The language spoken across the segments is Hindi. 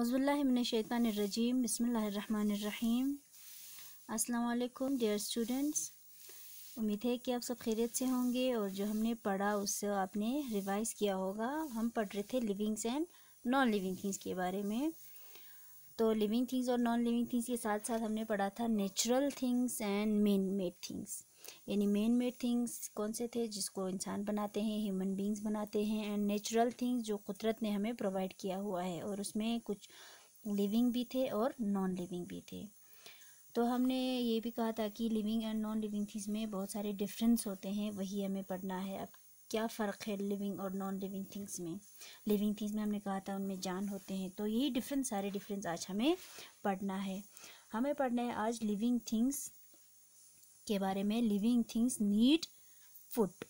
Auzubillahiminashaitanirrajim. Bismillahirrahmanirrahim. Assalamualaikum dear students उम्मीद है कि आप सब खैरियत से होंगे और जो हमने पढ़ा उससे आपने रिवाइज़ किया होगा हम पढ़ रहे थे livings and non living things के बारे में तो लिविंग थिंग्स और नॉन लिविंग थिंग्स के साथ साथ हमने पढ़ा था natural things and man made things यानी मेन मेड थिंग्स कौन से थे जिसको इंसान बनाते हैं ह्यूमन बींग्स बनाते हैं एंड नेचुरल थिंग्स जो कुदरत ने हमें प्रोवाइड किया हुआ है और उसमें कुछ लिविंग भी थे और नॉन लिविंग भी थे तो हमने ये भी कहा था कि living and non living things में बहुत सारे डिफरेंस होते हैं वही हमें पढ़ना है अब क्या फ़र्क है लिविंग और नॉन लिविंग थिंग्स में लिविंग थिंग्स में हमने कहा था उनमें जान होते हैं तो यही डिफरेंस सारे डिफरेंस आज हमें पढ़ना है हमें पढ़ना है आज लिविंग थिंग्स के बारे में living things need food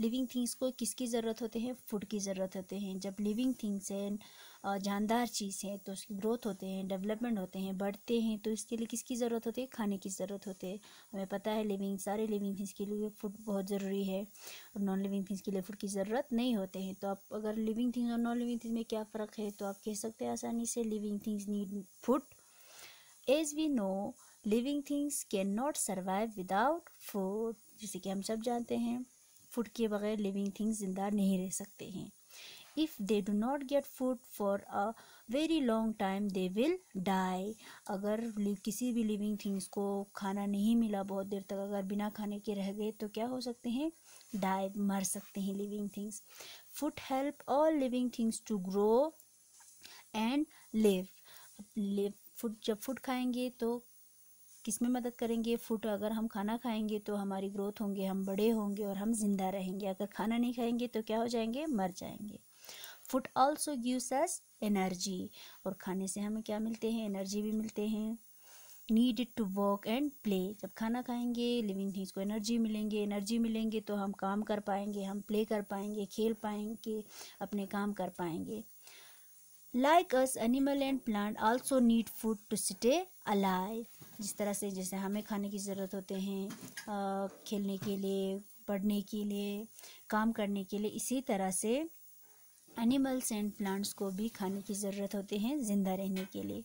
living things को किसकी ज़रूरत होते हैं फूड की ज़रूरत होते हैं जब लिविंग थिंग्स हैं जानदार चीज़ है तो उसकी ग्रोथ होते हैं डेवलपमेंट होते हैं बढ़ते हैं तो इसके लिए किसकी ज़रूरत होती है खाने की ज़रूरत होती है हमें पता है लिविंग सारे लिविंग थिंग्स के लिए फूड बहुत ज़रूरी है और नॉन लिविंग थिंग्स के लिए फूड की ज़रूरत नहीं होते हैं तो आप अगर लिविंग थिंग्स और नॉन लिविंग थिंग्स में क्या फ़र्क है तो आप कह सकते हैं आसानी से living things need food as we know living things can not survive without food जैसे कि हम सब जानते हैं फूड के बगैर लिविंग थिंग्स जिंदा नहीं रह सकते हैं if they do not get food for a very long time they will die अगर किसी भी लिविंग थिंग्स को खाना नहीं मिला बहुत देर तक अगर बिना खाने के रह गए तो क्या हो सकते हैं डाई मर सकते हैं living things food help all living things to grow and live live food जब फूड खाएंगे तो किस में मदद करेंगे फूड अगर हम खाना खाएंगे तो हमारी ग्रोथ होंगे हम बड़े होंगे और हम ज़िंदा रहेंगे अगर खाना नहीं खाएंगे तो क्या हो जाएंगे मर जाएंगे food also gives us energy और खाने से हमें क्या मिलते हैं एनर्जी भी मिलते हैं need to work and play जब खाना खाएंगे लिविंग थिंग्स को एनर्जी मिलेंगे एनर्जी मिलेंगे तो हम काम कर पाएंगे हम प्ले कर पाएंगे खेल पाएंगे अपने काम कर पाएंगे like us animal and plant also need food to stay alive जिस तरह से जैसे हमें खाने की ज़रूरत होते हैं खेलने के लिए पढ़ने के लिए काम करने के लिए इसी तरह से एनिमल्स एंड प्लांट्स को भी खाने की ज़रूरत होते हैं ज़िंदा रहने के लिए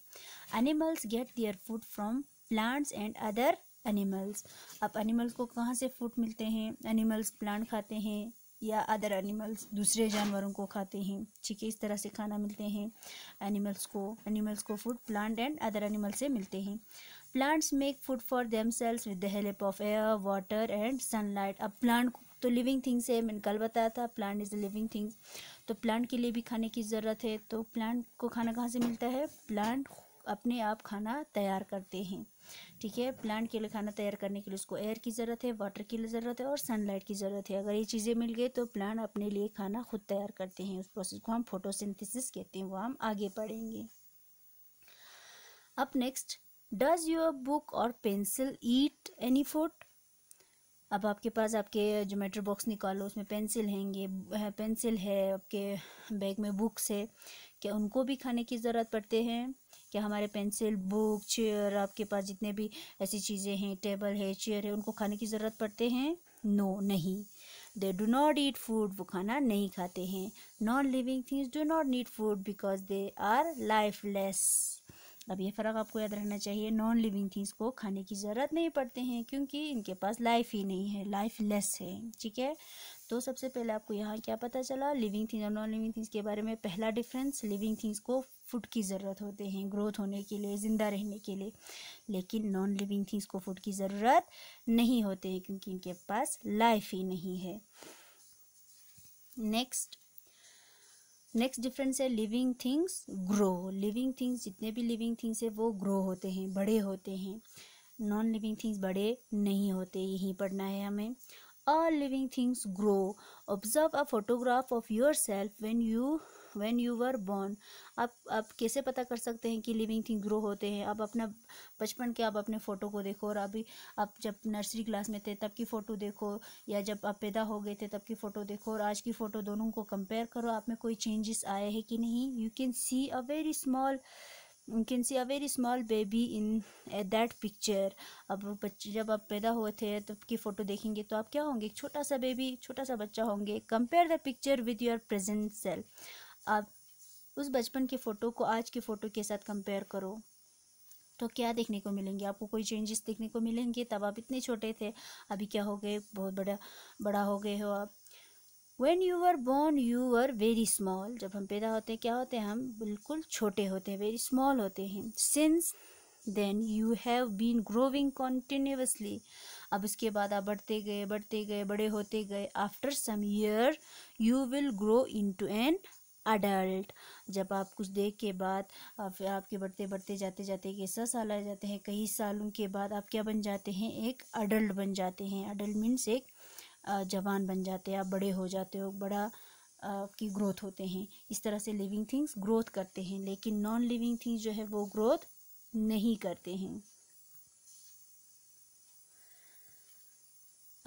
animals get their food from plants and other animals अब एनिमल्स को कहाँ से फूड मिलते हैं एनिमल्स प्लांट खाते हैं या अदर एनिमल्स दूसरे जानवरों को खाते हैं ठीक है इस तरह से खाना मिलते हैं एनिमल्स को एनिमल्स को food plant and other animal से मिलते हैं plants make food for themselves with the help of air water and sunlight अब प्लांट तो लिविंग थिंग्स है मैंने कल बताया था plant is a living things तो प्लांट के लिए भी खाने की ज़रूरत है तो प्लांट को खाना कहाँ से मिलता है प्लांट अपने आप खाना तैयार करते हैं ठीक है प्लांट के लिए खाना तैयार करने के लिए उसको एयर की ज़रूरत है वाटर की ज़रूरत है और सनलाइट की ज़रूरत है अगर ये चीज़ें मिल गई तो प्लांट अपने लिए खाना खुद तैयार करते हैं उस प्रोसेस को हम फोटोसिंथेसिस कहते हैं वो हम आगे पढ़ेंगे अब नेक्स्ट डज योर बुक और पेंसिल ईट एनी फूड अब आपके पास आपके जोमेट्री बॉक्स निकालो उसमें पेंसिल हैंगे पेंसिल है आपके बैग में बुक्स है क्या उनको भी खाने की ज़रूरत पड़ते हैं कि हमारे पेंसिल बुक चेयर आपके पास जितने भी ऐसी चीज़ें हैं टेबल है चेयर है उनको खाने की ज़रूरत पड़ते हैं नो no, नहीं they do not eat food वो खाना नहीं खाते हैं non living things do not need food because they are lifeless अब ये फ़र्क आपको याद रखना चाहिए नॉन लिविंग थिंग्स को खाने की ज़रूरत नहीं पड़ते हैं क्योंकि इनके पास लाइफ ही नहीं है लाइफ लेस है ठीक है तो सबसे पहले आपको यहाँ क्या पता चला लिविंग थिंग्स और नॉन लिविंग थिंग्स के बारे में पहला डिफरेंस लिविंग थिंग्स को फूड की ज़रूरत होते हैं ग्रोथ होने के लिए ज़िंदा रहने के लिए लेकिन नॉन लिविंग थिंग्स को फूड की ज़रूरत नहीं होते हैं क्योंकि इनके पास लाइफ ही नहीं है नेक्स्ट नेक्स्ट डिफरेंस है living things grow living things जितने भी लिविंग थिंग्स है वो ग्रो होते हैं बड़े होते हैं नॉन लिविंग थिंग्स बड़े नहीं होते यहीं पढ़ना है हमें living things grow observe a photograph of yourself when you when you were born आप आप कैसे पता कर सकते हैं कि लिविंग थिंग ग्रो होते हैं आप अपना बचपन के आप अपने फ़ोटो को देखो और अभी आप जब नर्सरी क्लास में थे तब की फ़ोटो देखो या जब आप पैदा हो गए थे तब की फ़ोटो देखो और आज की फ़ोटो दोनों को कंपेयर करो आप में कोई चेंजेस आए हैं कि नहीं you can see a very small you can see a very small baby in that picture अब बच्चे जब आप पैदा हुए थे तब की फ़ोटो देखेंगे तो आप क्या होंगे छोटा सा बेबी छोटा सा बच्चा होंगे compare the picture with your present self आप उस बचपन की फ़ोटो को आज की फ़ोटो के साथ कंपेयर करो तो क्या देखने को मिलेंगे आपको कोई चेंजेस देखने को मिलेंगे तब आप इतने छोटे थे अभी क्या हो गए बहुत बड़ा बड़ा हो गए हो आप when you are born you are very small जब हम पैदा होते हैं क्या होते हैं हम बिल्कुल छोटे होते हैं वेरी स्मॉल होते हैं since then you have been growing continuously अब उसके बाद आप बढ़ते गए बढ़ते गए बड़े होते गए after some year you will grow into an adult जब आप कुछ देख के बाद फिर आपके बढ़ते बढ़ते जाते जाते एक ऐसा साल आ जाते हैं कई सालों के बाद आप क्या बन जाते हैं एक अडल्ट बन जाते हैं अडल्ट मीन्स एक जवान बन जाते हैं आप बड़े हो जाते हो बड़ा की ग्रोथ होते हैं इस तरह से लिविंग थिंग्स ग्रोथ करते हैं लेकिन नॉन लिविंग थिंग्स जो है वो ग्रोथ नहीं करते हैं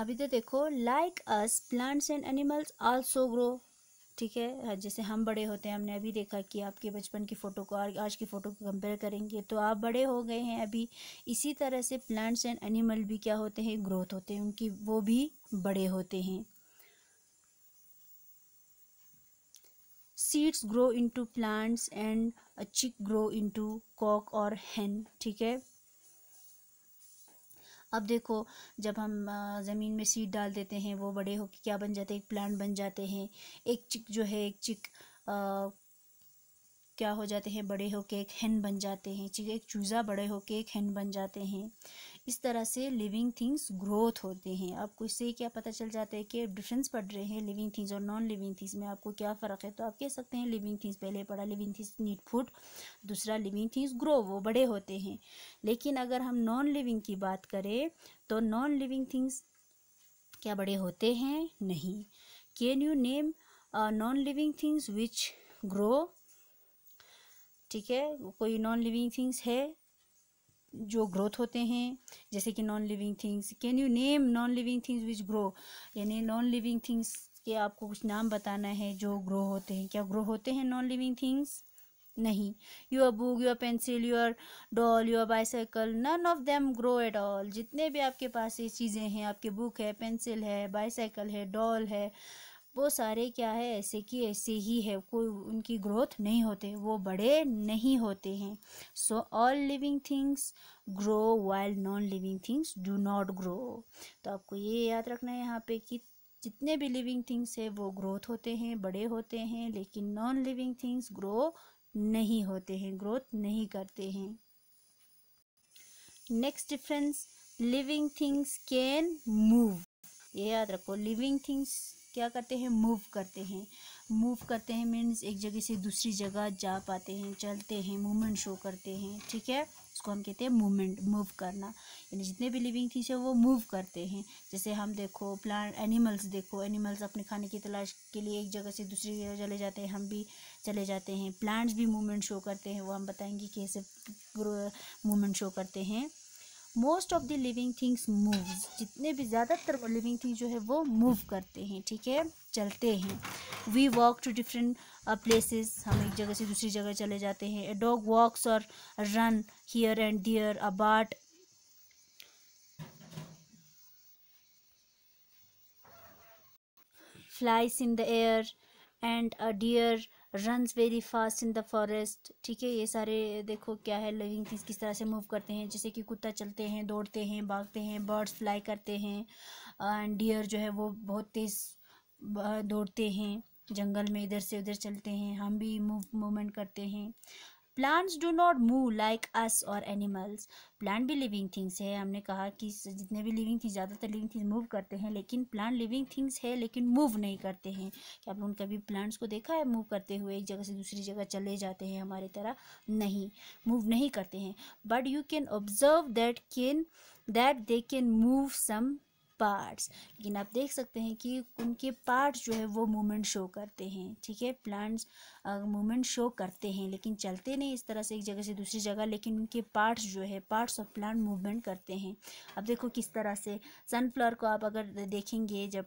अभी तो देखो like us plants and animals also grow ठीक है जैसे हम बड़े होते हैं हमने अभी देखा कि आपके बचपन की फ़ोटो को आज की फ़ोटो को कंपेयर करेंगे तो आप बड़े हो गए हैं अभी इसी तरह से प्लांट्स एंड एनिमल भी क्या होते हैं ग्रोथ होते हैं उनकी वो भी बड़े होते हैं seeds grow into plants and chick grow into cock और हैन ठीक है अब देखो जब हम ज़मीन में सीड डाल देते हैं वो बड़े होकर क्या बन जाते हैं एक प्लांट बन जाते हैं एक चिक जो है एक चिक क्या हो जाते हैं बड़े होके एक हैन बन जाते हैं ठीक है एक चूज़ा बड़े होके एक हैन बन जाते हैं इस तरह से लिविंग थिंग्स ग्रोथ होते हैं आपको इससे क्या पता चल जाता है कि डिफरेंस पढ़ रहे हैं लिविंग थिंग्स और नॉन लिविंग थिंग्स में आपको क्या फ़र्क है तो आप कह सकते हैं लिविंग थिंग्स पहले पढ़ा लिविंग थिंग्स नीट फूड दूसरा लिविंग थिंग्स ग्रो वो बड़े होते हैं लेकिन अगर हम नॉन लिविंग की बात करें तो नॉन लिविंग थिंग्स क्या बड़े होते हैं नहीं can you name non living things which grow ठीक है कोई नॉन लिविंग थिंग्स है जो ग्रोथ होते हैं जैसे कि non living things can you name non living things which grow यानी नॉन लिविंग थिंग्स के आपको कुछ नाम बताना है जो ग्रो होते हैं क्या ग्रो होते हैं नॉन लिविंग थिंग्स नहीं our book your pencil our doll your bicycle none of them grow at all जितने भी आपके पास ये चीज़ें हैं आपके बुक है पेंसिल है बाइसाइकिल है डॉल है वो सारे क्या है ऐसे कि ऐसे ही है कोई उनकी ग्रोथ नहीं होते वो बड़े नहीं होते हैं so all living things grow while non living things do not grow तो आपको ये याद रखना है यहाँ पे कि जितने भी लिविंग थिंग्स है वो ग्रोथ होते हैं बड़े होते हैं लेकिन नॉन लिविंग थिंग्स ग्रो नहीं होते हैं ग्रोथ नहीं करते हैं next difference living things can move ये याद रखो लिविंग थिंग्स क्या करते हैं मूव करते हैं मूव करते हैं मीन्स एक जगह से दूसरी जगह जा पाते हैं चलते हैं मूवमेंट शो करते हैं ठीक है उसको हम कहते हैं मूवमेंट मूव करना यानी जितने भी लिविंग थिंग्स हैं वो मूव करते हैं जैसे हम देखो प्लांट एनिमल्स देखो एनिमल्स अपने खाने की तलाश के लिए एक जगह से दूसरी जगह चले जाते हैं हम भी चले जाते हैं प्लांट्स भी मूवमेंट शो करते हैं वो हम बताएंगे कैसे मूवमेंट शो करते हैं most of the living things move जितने भी ज़्यादातर लिविंग थिंग्स जो है वो मूव करते हैं ठीक है चलते हैं we walk to different places हम एक जगह से दूसरी जगह चले जाते हैं ए डॉग वॉक्स और run here and there about flies flies in the air and a deer runs very fast in the forest ठीक है ये सारे देखो क्या है लिविंग थिंग्स किस तरह से मूव करते हैं जैसे कि कुत्ता चलते हैं दौड़ते हैं भागते हैं बर्ड्स फ्लाई करते हैं एंड डियर जो है वो बहुत तेज़ दौड़ते हैं जंगल में इधर से उधर चलते हैं हम भी मूव मूवमेंट करते हैं plants do not move like us और एनिमल्स प्लांट भी लिविंग थिंग्स है हमने कहा कि जितने भी लिविंग थिंग्स ज़्यादातर लिविंग थिंग्स मूव करते हैं लेकिन प्लांट लिविंग थिंग्स है लेकिन मूव नहीं करते हैं क्या आप लोगों ने कभी प्लांट्स को देखा है मूव करते हुए एक जगह से दूसरी जगह चले जाते हैं हमारी तरह नहीं मूव नहीं करते हैं but you can observe that can that they can move some parts लेकिन आप देख सकते हैं कि उनके पार्ट्स जो है वो मूवमेंट शो करते हैं ठीक है प्लांट्स मूवमेंट शो करते हैं लेकिन चलते नहीं इस तरह से एक जगह से दूसरी जगह लेकिन उनके पार्ट्स जो है पार्ट्स ऑफ प्लांट मूवमेंट करते हैं अब देखो किस तरह से सनफ्लावर को आप अगर देखेंगे जब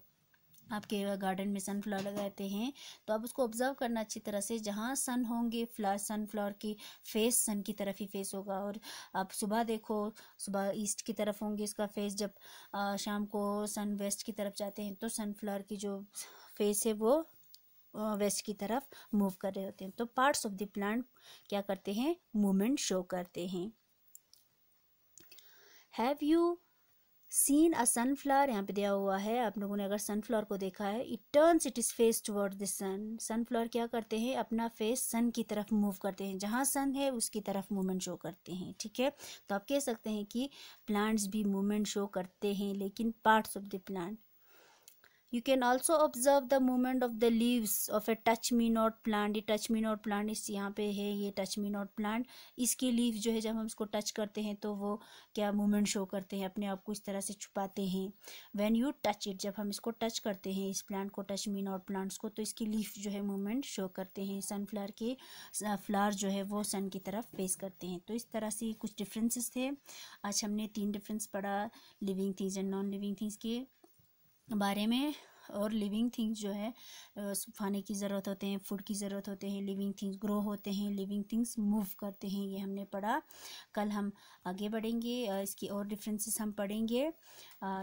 आपके गार्डन में सनफ्लावर लगाते हैं तो आप उसको ऑब्जर्व करना अच्छी तरह से जहाँ सन होंगे फ्लावर सनफ्लावर की फेस सन की तरफ ही फेस होगा और आप सुबह देखो सुबह ईस्ट की तरफ होंगे इसका फेस जब आ, शाम को सन वेस्ट की तरफ जाते हैं तो सनफ्लावर की जो फेस है वो वेस्ट की तरफ मूव कर रहे होते हैं तो पार्ट्स ऑफ द प्लांट क्या करते हैं मूवमेंट शो करते हैं have you seen a sunflower यहाँ पे दिया हुआ है आप लोगों ने अगर सनफ्लावर को देखा है it turns it is face toward the sun sunflower क्या करते हैं अपना फेस सन की तरफ मूव करते हैं जहाँ सन है उसकी तरफ मूवमेंट शो करते हैं ठीक है तो आप कह सकते हैं कि प्लांट्स भी मूवमेंट शो करते हैं लेकिन parts of the plant You can also observe the movement of the leaves of a touch me not plant. ये touch me not plant इस यहाँ पे है ये touch me not plant. इसके लीव जो है जब हम इसको टच करते हैं तो वो क्या मूवमेंट शो करते हैं अपने आप को इस तरह से छुपाते हैं वैन यू टच इट जब हम इसको टच करते हैं इस प्लांट को टच मी नॉट प्लांट्स को तो इसकी लीफ जो है मूवमेंट शो करते हैं सनफ्लावर के फ्लावर uh, जो है वो सन की तरफ फेस करते हैं तो इस तरह से कुछ डिफरेंसेस थे आज हमने तीन डिफरेंस पढ़ा living things and non living things के बारे में और लिविंग थिंग्स जो है खाने की ज़रूरत होते हैं फूड की ज़रूरत होते हैं लिविंग थिंग्स ग्रो होते हैं लिविंग थिंग्स मूव करते हैं ये हमने पढ़ा कल हम आगे बढ़ेंगे इसकी और डिफरेंसेस हम पढ़ेंगे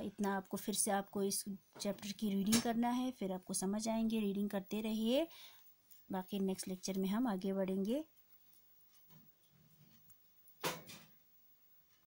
इतना आपको फिर से आपको इस चैप्टर की रीडिंग करना है फिर आपको समझ आएंगे रीडिंग करते रहिए बाकी नेक्स्ट लेक्चर में हम आगे बढ़ेंगे